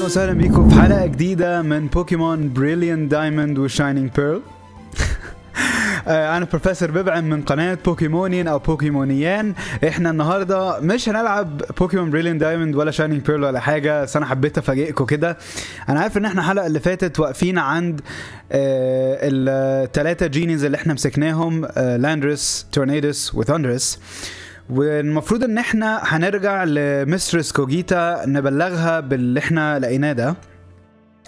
اهلا وسهلا بيكم في حلقه جديده من بوكيمون بريليانت دايموند وشاينينج آه، بيرل انا بروفيسور ببعم من قناه بوكيمونين او بوكيمونيان احنا النهارده مش هنلعب بوكيمون بريلين دايموند ولا شاينينج بيرل ولا حاجه بس انا حبيت افاجئكم كده انا عارف ان احنا الحلقه اللي فاتت واقفين عند آه، الثلاثه جينيز اللي احنا مسكناهم لاندرس لاندريس تورنيدس وثاندريس والمفروض ان احنا هنرجع لمسترس كوجيتا نبلغها باللي احنا لقيناه ده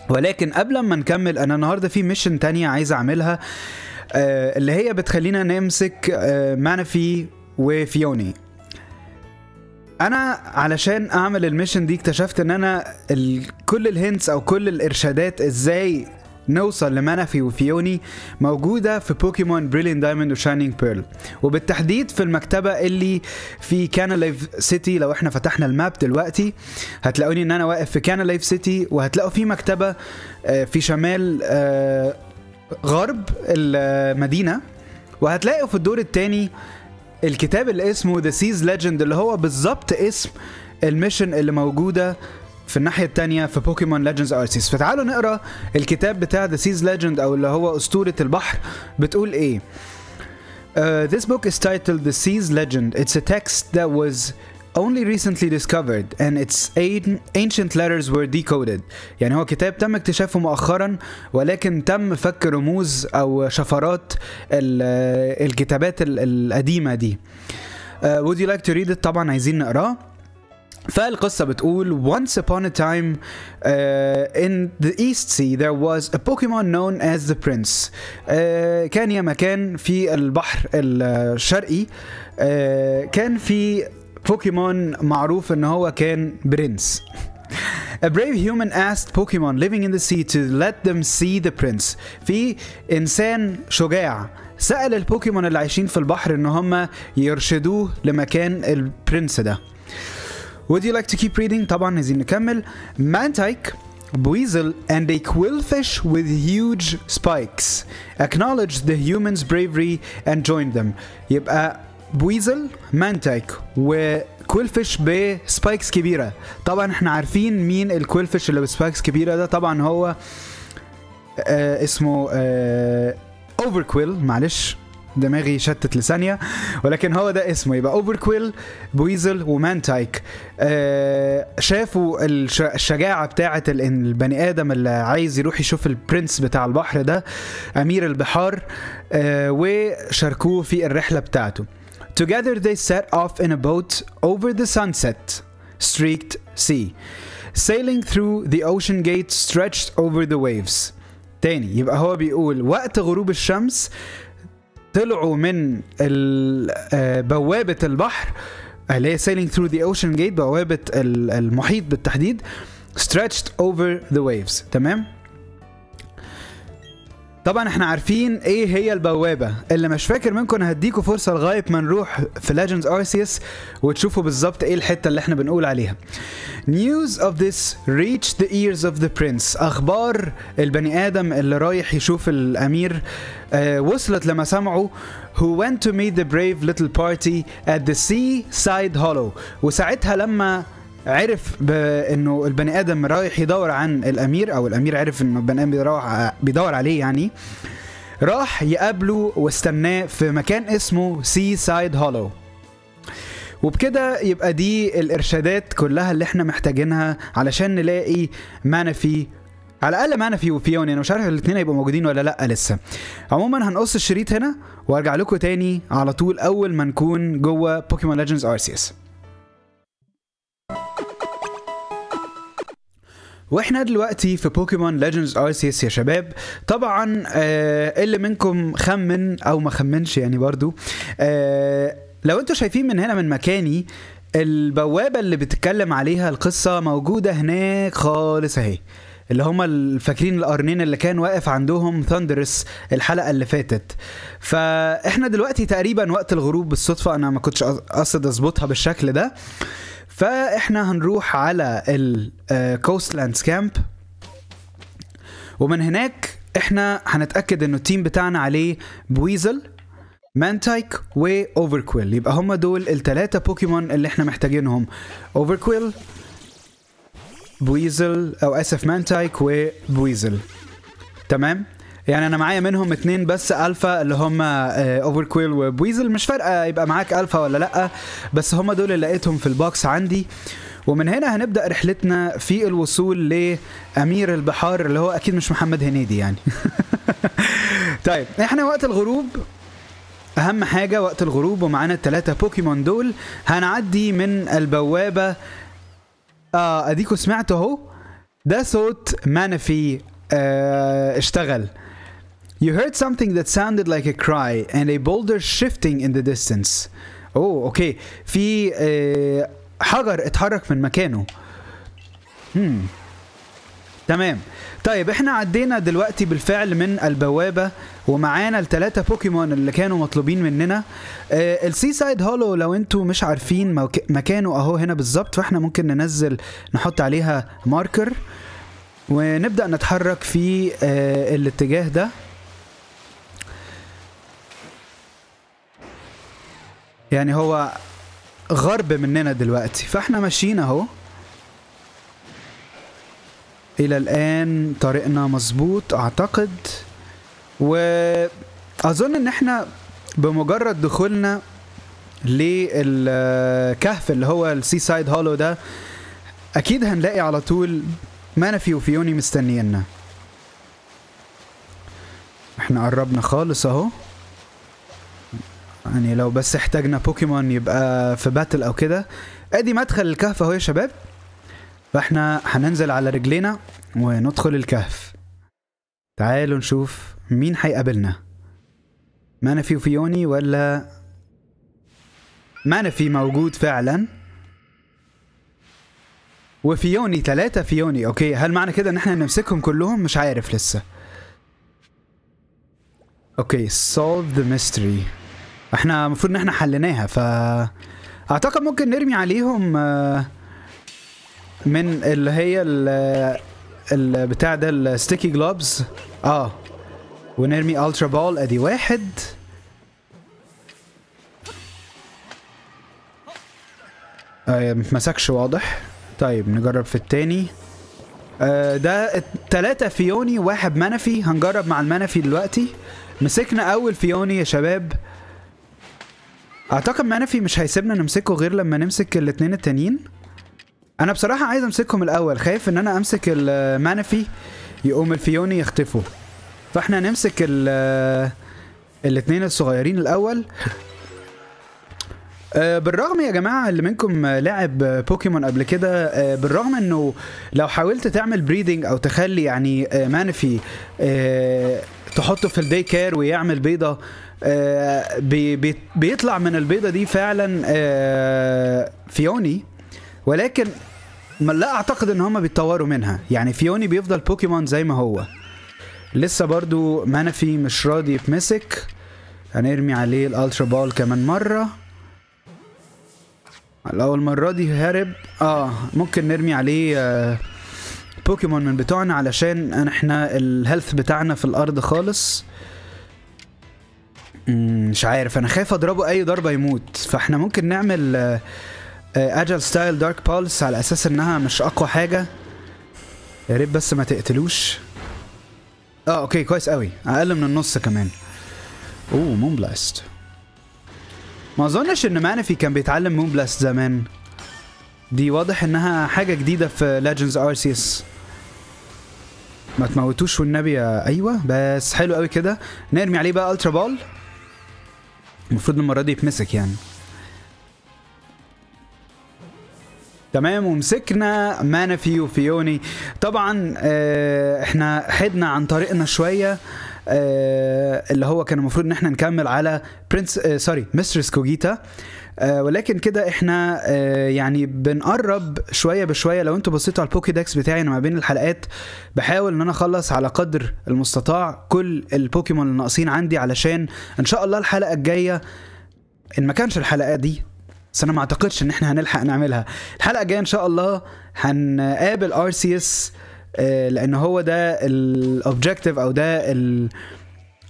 ولكن قبل ما نكمل انا النهارده في ميشن تانية عايز اعملها آه، اللي هي بتخلينا نمسك آه، مانفي وفيوني انا علشان اعمل الميشن دي اكتشفت ان انا كل الهنتس او كل الارشادات ازاي نوصل لمانافي وفيوني موجودة في بوكيمون بريلين دايموند وشاينينج بيرل وبالتحديد في المكتبة اللي في كان لايف سيتي لو احنا فتحنا الماب دلوقتي هتلاقوني ان انا واقف في كان لايف سيتي وهتلاقوا في مكتبة آه، في شمال آه، غرب المدينة وهتلاقوا في الدور الثاني الكتاب اللي اسمه ذا سيز ليجند اللي هو بالظبط اسم الميشن اللي موجودة في الناحيه الثانيه في بوكيمون ليجندز ارسيس فتعالوا نقرا الكتاب بتاع ذا سيز ليجند او اللي هو اسطوره البحر بتقول ايه Uh, this book is titled The Sea's Legend. It's a text that was only recently discovered and its ancient letters were decoded. يعني هو كتاب تم اكتشافه مؤخرا ولكن تم فك رموز او شفرات الكتابات القديمه دي. Uh, would you like to read it؟ طبعا عايزين نقراه. فالقصة بتقول Once upon a time uh, in the East Sea there was a Pokemon known as the Prince uh, كان يا مكان في البحر الشرقي uh, كان في بوكيمون معروف ان هو كان برنس A brave human asked Pokemon living in the sea to let them see the prince. في إنسان شجاع سأل البوكيمون اللي عايشين في البحر إن هم يرشدوه لمكان البرنس ده. Would you like to keep reading؟ طبعا نزيد نكمل Mantike Weasel and a quillfish with huge spikes acknowledged the humans' bravery and joined them. يبقى بويزل مانتايك وكويلفيش بسبايكس كبيرة طبعا احنا عارفين مين الكويلفيش اللي بسبايكس كبيرة ده طبعا هو آه اسمه آه كويل معلش دماغي شتت لثانيه ولكن هو ده اسمه يبقى اوفر كويل بويزل ومانتايك آه شافوا الشجاعه بتاعه البني ادم اللي عايز يروح يشوف البرنس بتاع البحر ده امير البحار آه وشاركوه في الرحله بتاعته Together they set off in a boat over the sunset streaked sea sailing through the ocean gate stretched over the waves تاني يبقى هو بيقول وقت غروب الشمس طلعوا من بوابه البحر اللي هي sailing through the ocean gate بوابه المحيط بالتحديد stretched over the waves تمام طبعا احنا عارفين ايه هي البوابه اللي مش فاكر منكم هديكوا فرصه لغايه ما نروح في ليجندز ارسيوس وتشوفوا بالظبط ايه الحته اللي احنا بنقول عليها نيوز اوف ذس ريتش ذا ايرز اوف ذا برنس اخبار البني ادم اللي رايح يشوف الامير اه وصلت لما سمعوا who went to meet the brave little party at the seaside hollow وساعتها لما عرف بانه البني ادم رايح يدور عن الامير او الامير عرف انه البني ادم بيروح بيدور عليه يعني راح يقابله واستناه في مكان اسمه سي سايد هولو وبكده يبقى دي الارشادات كلها اللي احنا محتاجينها علشان نلاقي مانفي على الاقل مانفي وفيون انا يعني مش عارف الاثنين هيبقوا موجودين ولا لا لسه عموما هنقص الشريط هنا وارجع لكم تاني على طول اول ما نكون جوه بوكيمون ليجندز ارسيس واحنا دلوقتي في بوكيمون ليجندز ارسيس يا شباب طبعا آه اللي منكم خمن او ما خمنش يعني برضو آه لو انتوا شايفين من هنا من مكاني البوابه اللي بتتكلم عليها القصه موجوده هناك خالص اهي اللي هما الفاكرين القرنين اللي كان واقف عندهم ثاندرس الحلقه اللي فاتت فاحنا دلوقتي تقريبا وقت الغروب بالصدفه انا ما كنتش قاصد اظبطها بالشكل ده فاحنا هنروح على الكوستلاندز آه, كامب ومن هناك احنا هنتاكد انه التيم بتاعنا عليه بويزل مانتايك واوفركويل يبقى هما دول التلاتة بوكيمون اللي احنا محتاجينهم اوفركويل بويزل او اسف مانتايك وبويزل تمام يعني انا معايا منهم اتنين بس الفا اللي هم آه، اوفر كويل وبويزل مش فارقه يبقى معاك الفا ولا لا بس هم دول اللي لقيتهم في البوكس عندي ومن هنا هنبدا رحلتنا في الوصول لامير البحار اللي هو اكيد مش محمد هنيدي يعني طيب احنا وقت الغروب اهم حاجه وقت الغروب ومعانا الثلاثه بوكيمون دول هنعدي من البوابه اه اديكوا سمعتوا اهو ده صوت مانفي آه اشتغل You heard something that sounded like a cry and a boulder shifting in the distance. Oh, okay. في حجر uh, اتحرك من مكانه. Hmm. تمام. طيب احنا عدينا دلوقتي بالفعل من البوابة ومعانا التلاتة بوكيمون اللي كانوا مطلوبين مننا السي سايد هولو لو انتوا مش عارفين مكانه اهو هنا بالظبط فاحنا ممكن ننزل نحط عليها ماركر ونبدأ نتحرك في uh, الاتجاه ده يعني هو غرب مننا دلوقتي فاحنا ماشيين اهو الى الان طريقنا مظبوط اعتقد واظن ان احنا بمجرد دخولنا للكهف اللي هو السي سايد هولو ده اكيد هنلاقي على طول مانفي وفيوني مستنينا احنا قربنا خالص اهو يعني لو بس احتاجنا بوكيمون يبقى في باتل او كده ادي مدخل الكهف اهو يا شباب فاحنا هننزل على رجلينا وندخل الكهف تعالوا نشوف مين هيقابلنا مانفي وفيوني ولا مانفي موجود فعلا وفيوني ثلاثة فيوني اوكي هل معنى كده ان احنا نمسكهم كلهم مش عارف لسه اوكي solve the mystery احنا المفروض ان احنا حليناها ف اعتقد ممكن نرمي عليهم آه، من اللي هي البتاع ده الستيكي جلوبز اه ونرمي الترا بول ادي واحد آه متمسكش واضح طيب نجرب في التاني آه ده التلاتة فيوني واحد منفي هنجرب مع المنفي دلوقتي مسكنا اول فيوني يا شباب اعتقد مانفي مش هيسيبنا نمسكه غير لما نمسك الاثنين التانيين انا بصراحه عايز امسكهم الاول خايف ان انا امسك المانفي يقوم الفيوني يختفوا فاحنا نمسك ال الاثنين الصغيرين الاول آه، بالرغم يا جماعه اللي منكم لعب بوكيمون قبل كده آه، بالرغم انه لو حاولت تعمل بريدنج او تخلي يعني آه، مانفي تحطه في الدي كير ويعمل بيضه آه، بيطلع من البيضه دي فعلا آه، فيوني ولكن لا اعتقد ان هما بيتطوروا منها يعني فيوني بيفضل بوكيمون زي ما هو لسه برضو مانفي مش راضي يتمسك هنرمي عليه الالترا بول كمان مره الاول المره دي هارب اه ممكن نرمي عليه آه، بوكيمون من بتوعنا علشان احنا الهيلث بتاعنا في الارض خالص مش عارف انا خايف اضربه اي ضربه يموت فاحنا ممكن نعمل اجل ستايل دارك بالس على اساس انها مش اقوى حاجه يا ريت بس ما تقتلوش اه اوكي كويس قوي اقل من النص كمان اوه مون بلاست ما اظنش ان مانفي كان بيتعلم مون بلاست زمان دي واضح انها حاجه جديده في ليجندز ارسيس ما تموتوش والنبي ايوه بس حلو قوي كده نرمي عليه بقى الترا بول المفروض المره دي يتمسك يعني تمام ومسكنا مانفي وفيوني طبعا آه، احنا حدنا عن طريقنا شويه آه، اللي هو كان المفروض ان احنا نكمل على برنس آه، سوري مسترس كوجيتا آه، ولكن كده احنا آه، يعني بنقرب شويه بشويه لو انتوا بصيتوا على البوكي ديكس بتاعي انا ما بين الحلقات بحاول ان انا اخلص على قدر المستطاع كل البوكيمون اللي ناقصين عندي علشان ان شاء الله الحلقه الجايه ان ما كانش الحلقه دي بس انا ما اعتقدش ان احنا هنلحق نعملها الحلقه الجايه ان شاء الله هنقابل ارسيوس آه، لان هو ده الاوبجكتيف او ده ال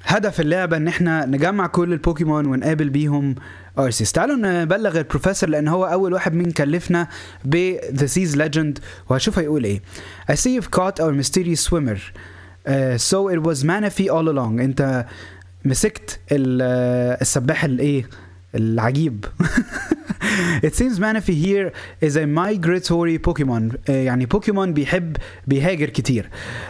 هدف اللعبه ان احنا نجمع كل البوكيمون ونقابل بيهم ارسيس تعالوا نبلغ البروفيسور لان هو اول واحد مين كلفنا ب The Seas Legend وهشوف هيقول ايه I see you've caught our mysterious swimmer uh, so it was Manaphy all along انت مسكت السباح الايه العجيب It seems Manaphy here is a migratory Pokemon uh, يعني Pokemon بيحب بيهاجر كتير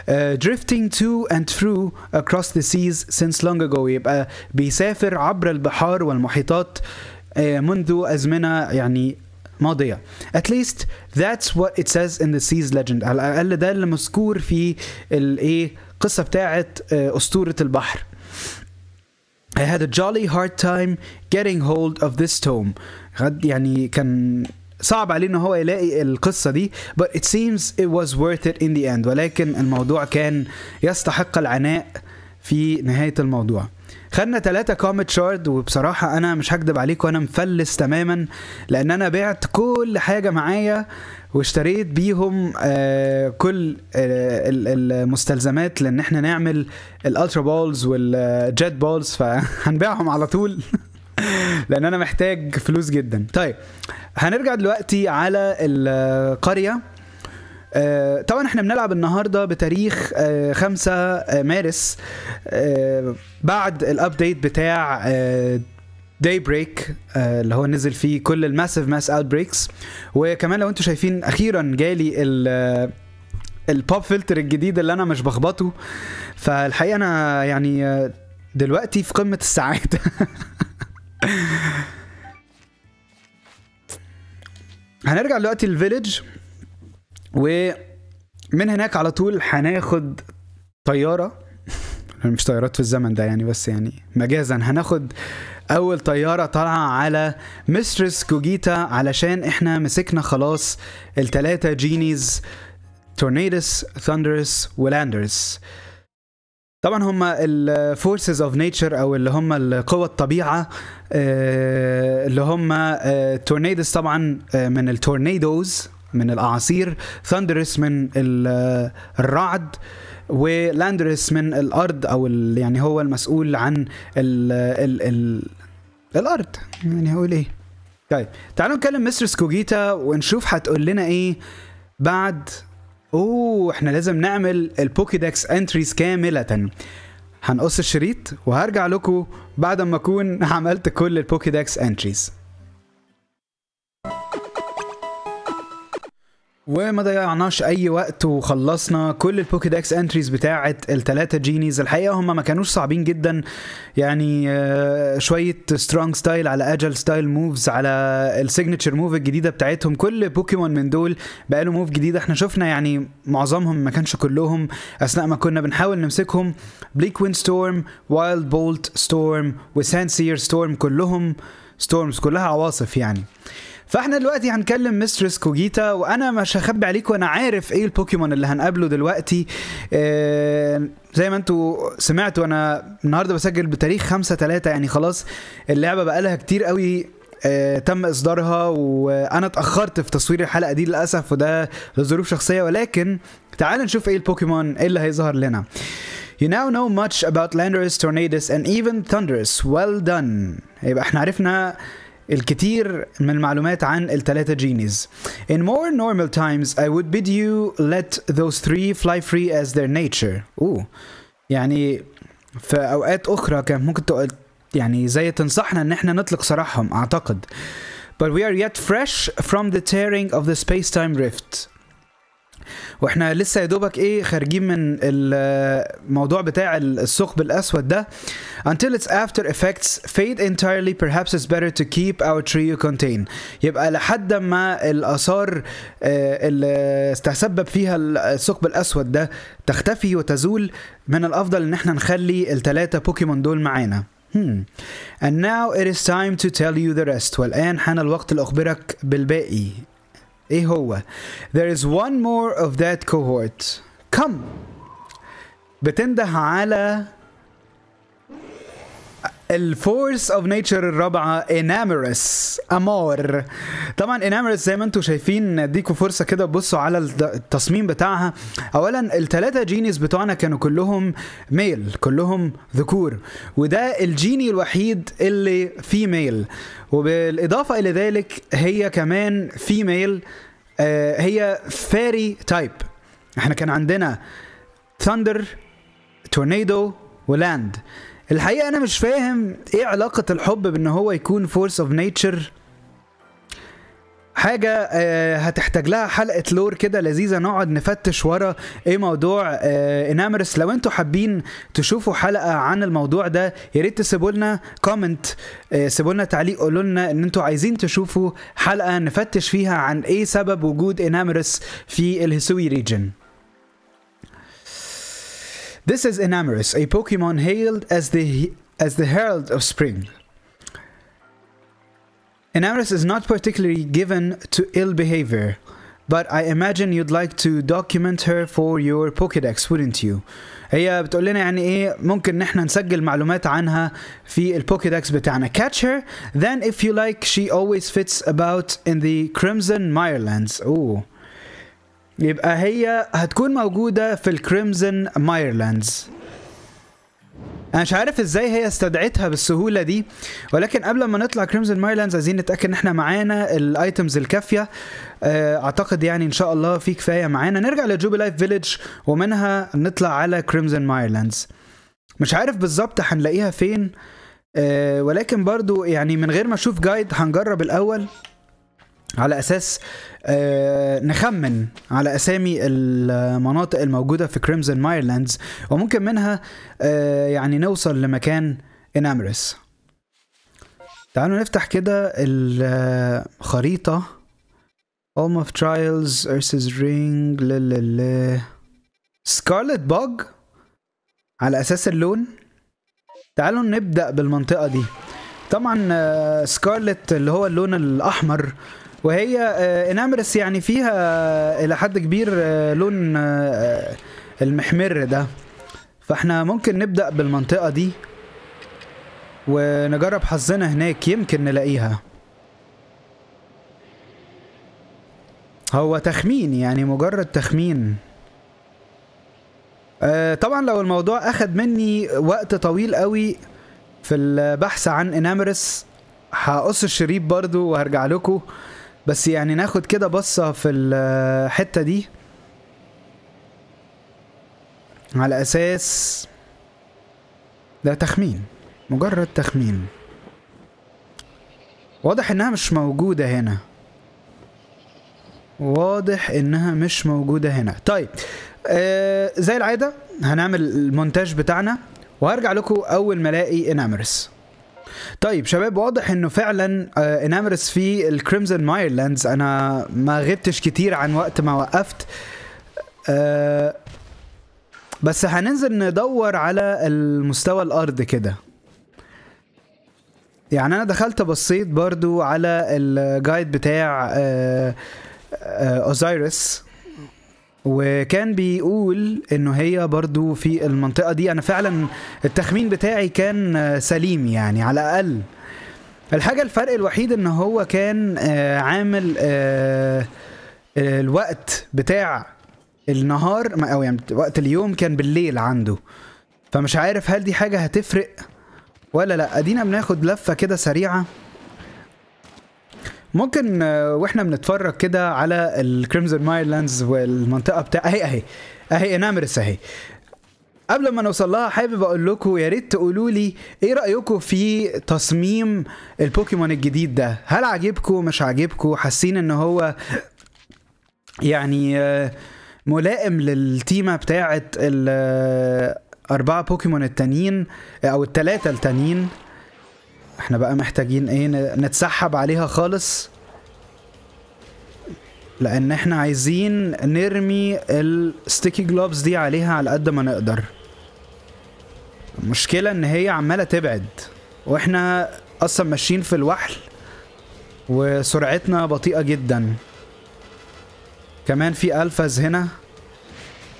uh, drifting to and through across the seas since long ago يبقى بيسافر عبر البحار والمحيطات uh, منذ أزمنة يعني ماضية at least that's what it says in the seas legend على الأقل ده اللي مذكور في الإيه قصة بتاعت أسطورة البحر I had a jolly hard time getting hold of this tome غد يعني كان صعب عليه ان هو يلاقي القصه دي but it seems it was worth it in the end ولكن الموضوع كان يستحق العناء في نهايه الموضوع خدنا ثلاثة كوميت شارد وبصراحة أنا مش هكدب عليك وأنا مفلس تماما لأن أنا بعت كل حاجة معايا واشتريت بيهم آه كل آه المستلزمات لأن احنا نعمل الألترا بولز والجيت بولز فهنبيعهم على طول لأن أنا محتاج فلوس جدا طيب هنرجع دلوقتي على القرية آه، طبعا احنا بنلعب النهارده بتاريخ 5 آه، آه، مارس بعد الابديت بتاع داي بريك اللي هو نزل فيه كل الماسيف ماس اوت بريكس وكمان لو انتم شايفين اخيرا جالي ال البوب فلتر الجديد اللي انا مش بخبطه فالحقيقه انا يعني دلوقتي في قمه السعاده هنرجع دلوقتي للفيليج ومن هناك على طول هناخد طياره مش طيارات في الزمن ده يعني بس يعني مجازا هناخد اول طياره طالعه على مسترس كوجيتا علشان احنا مسكنا خلاص التلاتة جينيز تورنيدس ثاندرس ولاندرس طبعا هما الفورسز اوف نيتشر او اللي هما القوى الطبيعه آه، اللي هما آه، تورنيدس طبعا آه، من التورنيدوز من الاعاصير ثاندرس من الرعد ولاندرس من الارض او يعني هو المسؤول عن الـ الـ الـ الارض يعني هو ليه طيب تعالوا نكلم مسترس كوجيتا ونشوف هتقول لنا ايه بعد اوه احنا لازم نعمل البوكيدكس انتريز كامله هنقص الشريط وهرجع لكم بعد ما اكون عملت كل البوكيدكس انتريز وما ضيعناش اي وقت وخلصنا كل البوكيدكس انتريز بتاعه الثلاثه جينيز الحقيقه هم ما كانوش صعبين جدا يعني آه، شويه سترونج ستايل على اجل ستايل موفز على السيجنتشر موف الجديده بتاعتهم كل بوكيمون من دول بقى له موف جديده احنا شفنا يعني معظمهم ما كانش كلهم اثناء ما كنا بنحاول نمسكهم بليك وين ستورم وايلد بولت ستورم وسانسير ستورم كلهم ستورمز كلها عواصف يعني فاحنا دلوقتي هنكلم مستريس كوجيتا وانا مش هخبي عليكم انا عارف ايه البوكيمون اللي هنقابله دلوقتي آه زي ما انتوا سمعتوا انا النهارده بسجل بتاريخ 5 3 يعني خلاص اللعبه بقى لها كتير قوي آه تم اصدارها وانا اتاخرت في تصوير الحلقه دي للاسف وده لظروف شخصيه ولكن تعال نشوف ايه البوكيمون ايه اللي هيظهر لنا You now know much about Landorus, Tornadus and even Thunderous. Well done. يبقى احنا عرفنا الكثير من المعلومات عن الثلاثة جينيز. In more normal times I would bid you let those three fly free as their nature. Ooh, يعني في أوقات أخرى كان ممكن تقل يعني زي تنصحنا إن احنا نطلق سراحهم أعتقد. But we are yet fresh from the tearing of the space-time rift. واحنا لسه يا دوبك ايه خارجين من الموضوع بتاع الثقب الاسود ده until its after effects fade entirely perhaps it's better to keep our trio contained يبقى لحد ما الاثار آه، اللي تسبب فيها الثقب الاسود ده تختفي وتزول من الافضل ان احنا نخلي الثلاثه بوكيمون دول معانا Hmm. And now it is time to tell you the rest والآن حان الوقت لأخبرك بالباقي there is one more of that cohort come بتنده على الفورس اوف نيتشر الرابعه انامرس امار طبعا انامرس زي ما انتم شايفين اديكم فرصه كده تبصوا على التصميم بتاعها اولا الثلاثه جينيز بتوعنا كانوا كلهم ميل كلهم ذكور وده الجيني الوحيد اللي فيميل وبالاضافه الى ذلك هي كمان فيميل آه، هي فيري تايب احنا كان عندنا ثاندر تورنيدو ولاند الحقيقه انا مش فاهم ايه علاقه الحب بان هو يكون فورس اوف نيتشر حاجه آه، هتحتاج لها حلقه لور كده لذيذه نقعد نفتش ورا ايه موضوع انامرس آه، لو انتوا حابين تشوفوا حلقه عن الموضوع ده يا ريت تسيبوا لنا كومنت آه، سيبوا لنا تعليق قولوا لنا ان انتوا عايزين تشوفوا حلقه نفتش فيها عن ايه سبب وجود انامرس في الهسوي ريجن This is Enamorous, a Pokemon hailed as the, as the herald of spring. Enamorous is not particularly given to ill behavior, but I imagine you'd like to document her for your Pokedex, wouldn't you? هي بتقول لنا يعني ايه ممكن نحن نسجل معلومات عنها في البوكيدكس بتاعنا. Catch her, then if you like, she always fits about in the Crimson Mirelands. Ooh. يبقى هي هتكون موجودة في الكريمزن مايرلاندز انا مش عارف ازاي هي استدعتها بالسهوله دي ولكن قبل ما نطلع كريمزن مايلاندز عايزين نتاكد ان احنا معانا الايتمز الكافيه آه، اعتقد يعني ان شاء الله في كفايه معانا نرجع لجوبي لايف فيليج ومنها نطلع على كريمزن مايلاندز مش عارف بالظبط هنلاقيها فين آه، ولكن برضو يعني من غير ما اشوف جايد هنجرب الاول على اساس آه، نخمن على اسامي المناطق الموجوده في كريمزن مايرلاندز وممكن منها آه، يعني نوصل لمكان انامرس تعالوا نفتح كده الخريطه آه، Home اوف ترايلز ارسز رينج سكارلت بوج على اساس اللون تعالوا نبدا بالمنطقه دي طبعا سكارلت اللي هو اللون الاحمر وهي آه، انامرس يعني فيها آه، الى حد كبير آه، لون المحمر ده فاحنا ممكن نبدا بالمنطقه دي ونجرب حظنا هناك يمكن نلاقيها هو تخمين يعني مجرد تخمين طبعا لو الموضوع اخد مني وقت طويل قوي في البحث عن انامرس هقص الشريط برضو وهرجع لكم بس يعني ناخد كده بصة في الحتة دي على أساس ده تخمين مجرد تخمين واضح إنها مش موجودة هنا واضح إنها مش موجودة هنا طيب آه زي العادة هنعمل المونتاج بتاعنا وهرجع لكم أول ما ألاقي انامرس طيب شباب واضح انه فعلا آه، انامرس في الكريمزن مايرلاندز انا ما غبتش كتير عن وقت ما وقفت آه، بس هننزل ندور على المستوى الارض كده يعني انا دخلت بصيت برضو على الجايد بتاع آه، اوزايرس وكان بيقول انه هي برضو في المنطقه دي انا فعلا التخمين بتاعي كان سليم يعني على الاقل الحاجه الفرق الوحيد ان هو كان آه، عامل آه، آه، الوقت بتاع النهار او يعني وقت اليوم كان بالليل عنده فمش عارف هل دي حاجه هتفرق ولا لا ادينا بناخد لفه كده سريعه ممكن آه، واحنا بنتفرج كده على الكريمزون مايلاندز والمنطقه بتاع اهي اهي اهي انامرس اهي قبل ما نوصل لها حابب اقول لكم يا ريت تقولوا لي ايه رايكم في تصميم البوكيمون الجديد ده هل عاجبكم مش عاجبكم حاسين ان هو يعني آه، ملائم للتيمه بتاعه الاربعه آه، بوكيمون التانيين او الثلاثه التانيين احنا بقى محتاجين ايه نتسحب عليها خالص لان احنا عايزين نرمي الستيكي جلوبز دي عليها على قد ما نقدر المشكله ان هي عماله تبعد واحنا اصلا ماشيين في الوحل وسرعتنا بطيئه جدا كمان في الفاز هنا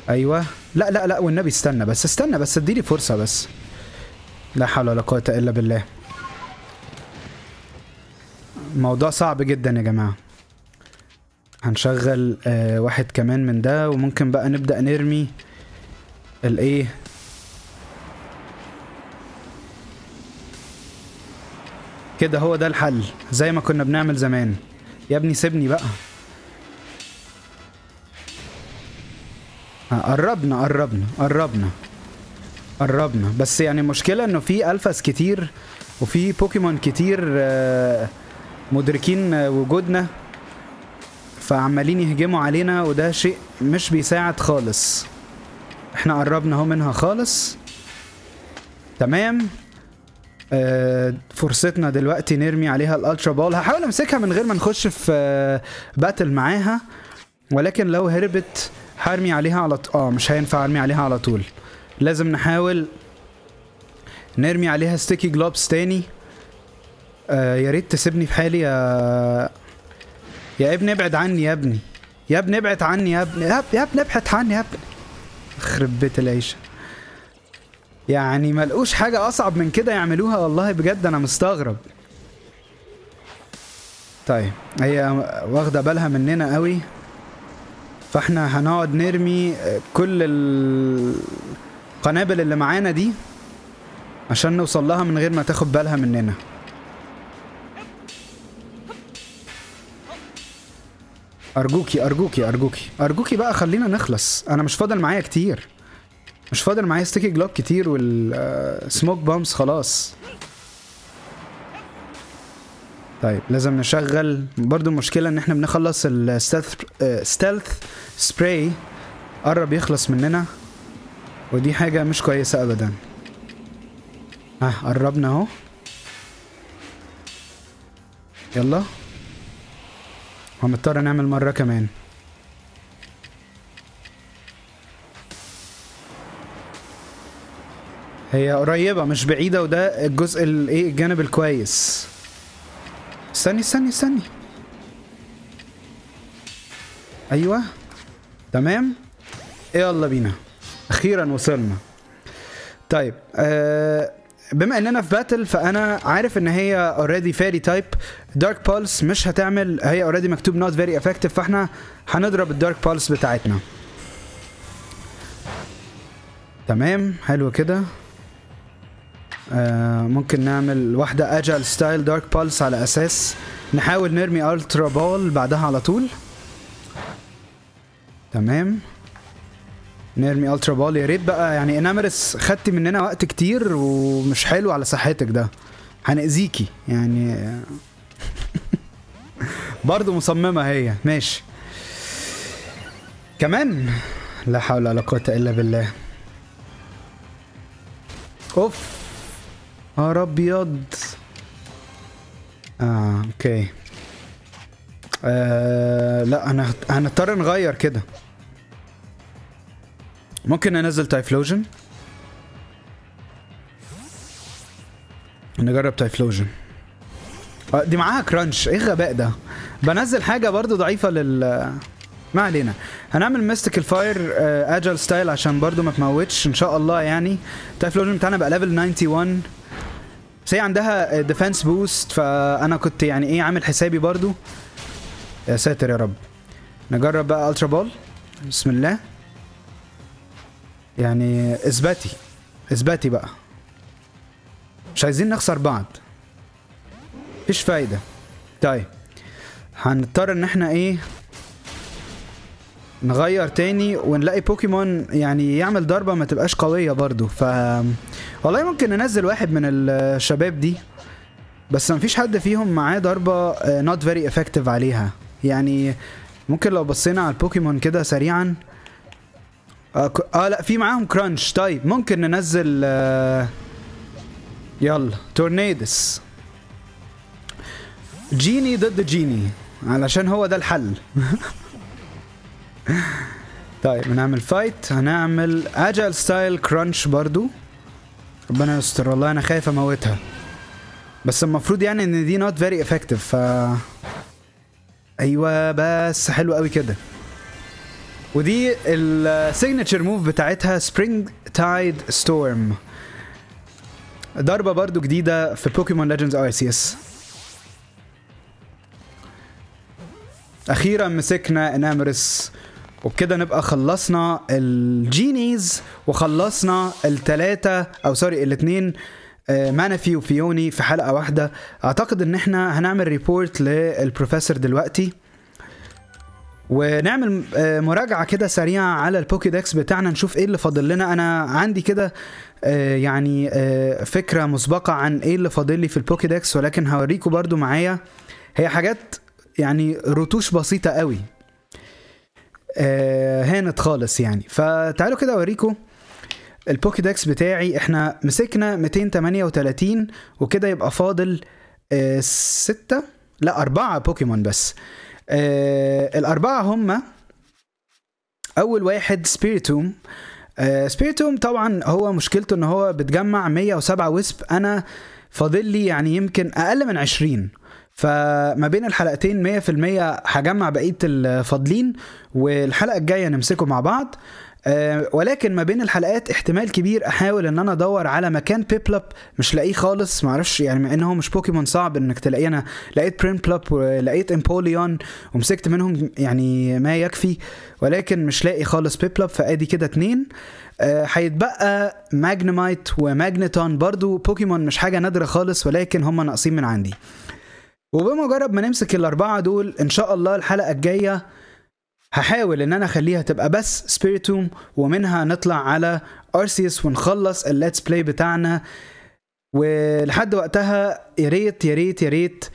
ايوه لا لا لا والنبي استنى بس استنى بس اديني فرصه بس لا حول ولا قوه الا بالله الموضوع صعب جدا يا جماعة هنشغل آه واحد كمان من ده وممكن بقى نبدأ نرمي الايه كده هو ده الحل زي ما كنا بنعمل زمان يا ابني سيبني بقى آه، قربنا قربنا قربنا قربنا بس يعني المشكلة انه في الفاس كتير وفي بوكيمون كتير آه مدركين وجودنا فعمالين يهجموا علينا وده شيء مش بيساعد خالص احنا قربنا اهو منها خالص تمام آه فرصتنا دلوقتي نرمي عليها الالترا بول هحاول امسكها من غير ما نخش في آه باتل معاها ولكن لو هربت هرمي عليها على طول اه مش هينفع ارمي عليها على طول لازم نحاول نرمي عليها ستيكي جلوبس تاني آه، يا ريت تسيبني في حالي يا يا ابني ابعد عني يا ابني يا ابني ابعد عني يا ابني يا ابني ابعد عني يا ابني خرب بيت العيشه يعني ما لقوش حاجه اصعب من كده يعملوها والله بجد انا مستغرب طيب هي واخده بالها مننا قوي فاحنا هنقعد نرمي كل القنابل اللي معانا دي عشان نوصل لها من غير ما تاخد بالها مننا ارجوكي ارجوكي ارجوكي ارجوكي بقى خلينا نخلص انا مش فاضل معايا كتير مش فاضل معايا ستيكي جلوب كتير والسموك بامس آه، خلاص طيب لازم نشغل برضو المشكله ان احنا بنخلص الستيلث ستيلث سبراي قرب يخلص مننا ودي حاجه مش كويسه ابدا ها آه، قربنا اهو يلا هنضطر نعمل مرة كمان هي قريبة مش بعيدة وده الجزء الايه الجانب الكويس استني استني استني ايوه تمام يلا بينا اخيرا وصلنا طيب آه بما اننا في باتل فانا عارف ان هي اوريدي فيري تايب دارك بالس مش هتعمل هي اوريدي مكتوب نوت فيري افكتيف فاحنا هنضرب الدارك بالس بتاعتنا تمام حلو كده آه ممكن نعمل واحدة اجل ستايل دارك بالس على اساس نحاول نرمي الترا بول بعدها على طول تمام نرمي الترا بال يا ريت بقى يعني انامرس خدتي مننا وقت كتير ومش حلو على صحتك ده هنأذيكي يعني برضه مصممة هي ماشي كمان لا حول ولا قوة إلا بالله اوف نهار ابيض اه اوكي آه لا انا هنضطر نغير كده ممكن انزل تايفلوجن نجرب تايفلوجن آه، دي معاها كرانش ايه الغباء ده بنزل حاجه برضو ضعيفه لل ما علينا هنعمل ميستيك الفاير اجل ستايل عشان برضو ما تموتش ان شاء الله يعني تايفلوجن بتاعنا بقى ليفل 91 بس هي عندها ديفنس آه، بوست فانا كنت يعني ايه عامل حسابي برضو يا ساتر يا رب نجرب بقى الترا بول بسم الله يعني اثباتي اثباتي بقى مش عايزين نخسر بعض مفيش فايدة طيب هنضطر ان احنا ايه نغير تاني ونلاقي بوكيمون يعني يعمل ضربة ما تبقاش قوية برضو ف والله ممكن ننزل واحد من الشباب دي بس ما فيش حد فيهم معاه ضربة آه، not very effective عليها يعني ممكن لو بصينا على البوكيمون كده سريعا آه, ك... اه لا في معاهم كرانش طيب ممكن ننزل آه يلا تورنيدس جيني ضد جيني علشان هو ده الحل طيب هنعمل فايت هنعمل اجل ستايل كرانش برضو ربنا يستر والله انا خايف اموتها بس المفروض يعني ان دي نوت فيري افكتيف ف ايوه بس حلو قوي كده ودي السيجنتشر موف بتاعتها سبرينج تايد ستورم ضربه برضو جديده في بوكيمون ليجندز ار سي اس اخيرا مسكنا انامرس وبكده نبقى خلصنا الجينيز وخلصنا التلاتة او سوري الاتنين مانفي وفيوني في حلقة واحدة اعتقد ان احنا هنعمل ريبورت للبروفيسور دلوقتي ونعمل آه، مراجعه كده سريعه على البوكيدكس بتاعنا نشوف ايه اللي فاضل لنا انا عندي كده آه، يعني آه، فكره مسبقه عن ايه اللي فاضل لي في البوكيدكس ولكن هوريكم برضو معايا هي حاجات يعني رتوش بسيطه قوي هانت خالص يعني فتعالوا كده اوريكم البوكيدكس بتاعي احنا مسكنا 238 وكده يبقى فاضل ستة لا أربعة بوكيمون بس آه الاربعه هم اول واحد سبيريتوم آه سبيريتوم طبعا هو مشكلته ان هو بتجمع 107 وسب انا فاضل لي يعني يمكن اقل من 20 فما بين الحلقتين 100% هجمع بقيه الفاضلين والحلقه الجايه نمسكه مع بعض آه، ولكن ما بين الحلقات احتمال كبير احاول ان انا ادور على مكان بيبلب مش لاقيه خالص معرفش يعني مع ان هو مش بوكيمون صعب انك تلاقيه انا لقيت بريمبلب ولقيت امبوليون ومسكت منهم يعني ما يكفي ولكن مش لاقي خالص بيبلب فادي كده اتنين آه، هيتبقى أه ماجنمايت وماجنتون برضو بوكيمون مش حاجه نادره خالص ولكن هم ناقصين من عندي وبمجرد ما نمسك الاربعه دول ان شاء الله الحلقه الجايه هحاول ان انا اخليها تبقى بس سبيريتوم ومنها نطلع على ارسيس ونخلص الليتس بلاي بتاعنا ولحد وقتها يا ريت يا ريت يا ريت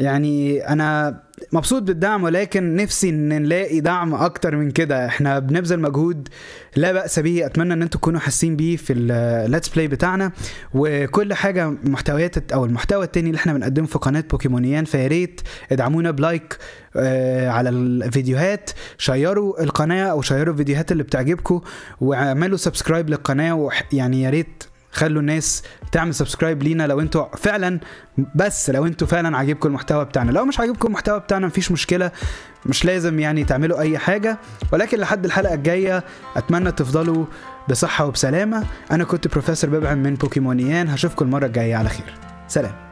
يعني انا مبسوط بالدعم ولكن نفسي ان نلاقي دعم اكتر من كده احنا بنبذل مجهود لا باس به اتمنى ان انتم تكونوا حاسين بيه في الليتس بلاي بتاعنا وكل حاجه محتويات او المحتوى التاني اللي احنا بنقدمه في قناه بوكيمونيان فيا ريت ادعمونا بلايك آه على الفيديوهات شيروا القناه او شيروا الفيديوهات اللي بتعجبكم واعملوا سبسكرايب للقناه ويعني يا ريت خلوا الناس تعمل سبسكرايب لينا لو انتوا فعلا بس لو انتوا فعلا عاجبكم المحتوى بتاعنا لو مش عاجبكم المحتوى بتاعنا مفيش مشكله مش لازم يعني تعملوا اي حاجه ولكن لحد الحلقه الجايه اتمنى تفضلوا بصحه وبسلامه انا كنت بروفيسور ببعن من بوكيمونيان هشوفكم المره الجايه على خير سلام